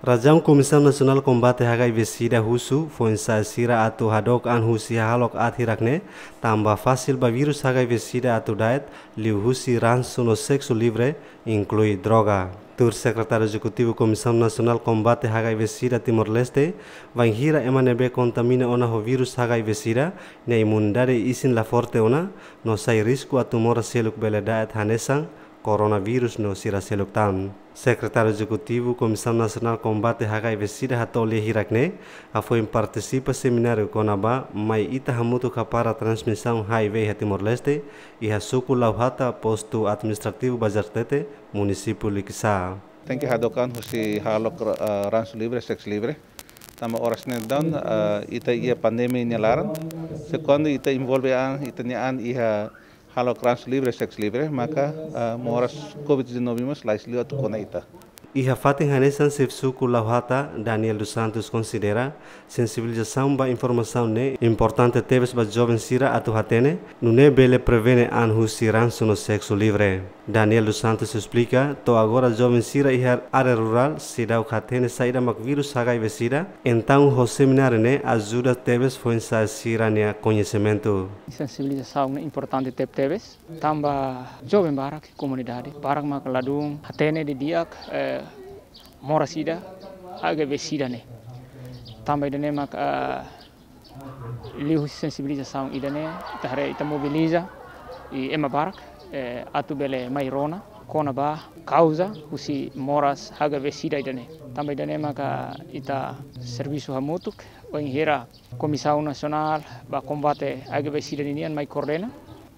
Rajang Komisar Nasional Kombat Hagai Besida Husu Fonsa Sira atau Hadok An Husi Halok At Hirakne Tambah Fasil Ba Virus Hagai Besida atau Diet Liu Husi Ransuno seksu Livre Inclui Droga Tur Secretário Executivo Comissão Nacional Combate HIV-Sida Timor-Leste Vangira MNB contamina ona ho vírus HIV-Sida ne imundare isin la forte ona no sai risco a tumor seluk beledaet hanesang coronavirus no siraseluktam. Secretário Executivo Comissão Nasional Kombate HIV SIDA Hatole Hirakne afoi participa seminario konaba mai ita hamutuka kapara transmissão HIV a e Timor-Leste iha e hasuku lauhata postu administrativo Bajartete, município Likisá. Thank you hadokan husi halok uh, libre seks libre. tama oras na down uh, ita iya pandemi nyalaran. Segundo ita involve an ita nian iha kalau trans libre, seks libre, maka uh, eh, moras covid-19 mas laisli atau konaita y a Hanesan em Hanessan Sefsuku Daniel dos Santos considera sensibilización ba información ne importante teves ba joven sira atu hatene, no nune bele prevene anhu siran no sexo libre. Daniel dos Santos explica, to agora joven sira ihar área rural sida o hatene saída mak virus haga vesida, então ho seminário ne ajuda teves foi ensa sira ne conhecimento. ne importante tep teves, tamba joven barak comunidade, barak mak ladung, hatene de diak, eh, mora sida aga be sida ne tambai dene mak a lihu sensibilisation idane tahare ita mobiliza i ema barak e atu bele mai rona kona ba kauza Husi moras aga be sida idane tambai dene mak a ita servisu hamutuk o hera komisau nasional ba kombate aga be sida ninian mai korena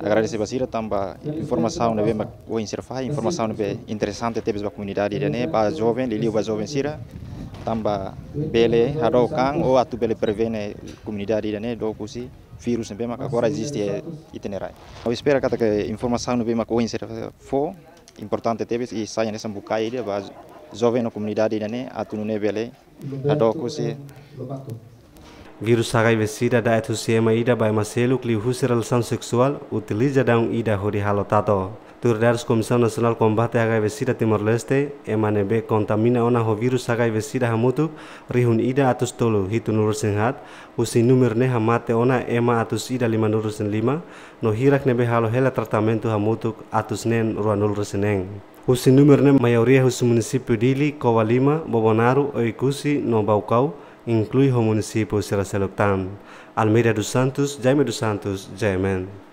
agradecer basira tamba informação nebe né, ma o inserfa informação nebe né, interessante tebes ba comunidade dene né, ba jovem lili ba jovem sira tamba bele haro kang ou atu bele prevene comunidade né do kusi vírus nebe ma agora existe é, itinerário eu espero kata que informação nebe ma o inserfa fo importante tebes e saia nessa bukai dia para jovem na comunidade dene atu nebe bele haro kusi Virusagai vesida da etu siema ida bai maseluk li husir relação seksual utiliza da um ida huri halotato. Turdares Comissão Nasional Kombate à vesida Timor-Leste, MNB kontamina ona ho virus a hamutuk hamutu rihun ida atus tolu hitu nurusin hat, usi numir ne hamate ona ema atus ida lima nurusin lima, no hirak nebe halo hela tratamentu hamutuk atus nen ruan nurus seneng. Usi numir ne mayoria husi munisipu dili, kowa lima Bobonaru, Oikusi, no baukau inclui o município Sela Seluctan, Almeida dos Santos, Jaime dos Santos, Jaime.